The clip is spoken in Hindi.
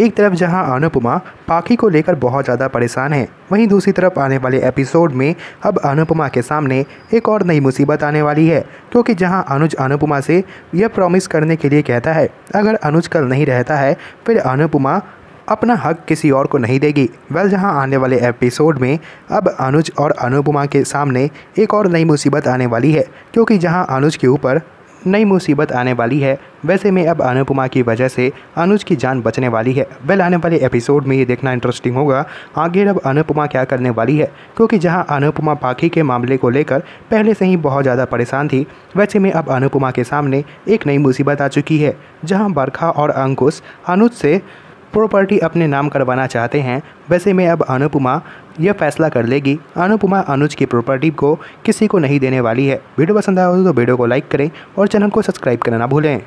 एक तरफ जहां अनुपमा पाखी को लेकर बहुत ज़्यादा परेशान है वहीं दूसरी तरफ आने वाले एपिसोड में अब अनुपमा के सामने एक और नई मुसीबत आने वाली है क्योंकि जहां अनुज अनुपमा से यह प्रॉमिस करने के लिए कहता है अगर अनुज कल नहीं रहता है फिर अनुपमा अपना हक किसी और को नहीं देगी वेल जहां आने वाले एपिसोड में अब अनुज और अनुपमा के सामने एक और नई मुसीबत आने वाली है क्योंकि जहां अनुज के ऊपर नई मुसीबत आने वाली है वैसे में अब अनुपमा की वजह से अनुज की जान बचने वाली है वेल आने वाले एपिसोड में ये देखना इंटरेस्टिंग होगा आगे अब अनुपमा क्या करने वाली है क्योंकि जहां अनुपमा पाखी के मामले को लेकर पहले से ही बहुत ज़्यादा परेशान थी वैसे में अब अनुपमा के सामने एक नई मुसीबत आ चुकी है जहाँ बरखा और अंकुश अनुज से प्रॉपर्टी अपने नाम करवाना चाहते हैं वैसे में अब अनुपमा यह फैसला कर लेगी अनुपमा अनुज की प्रॉपर्टी को किसी को नहीं देने वाली है वीडियो पसंद आया हो तो वीडियो को लाइक करें और चैनल को सब्सक्राइब करना ना भूलें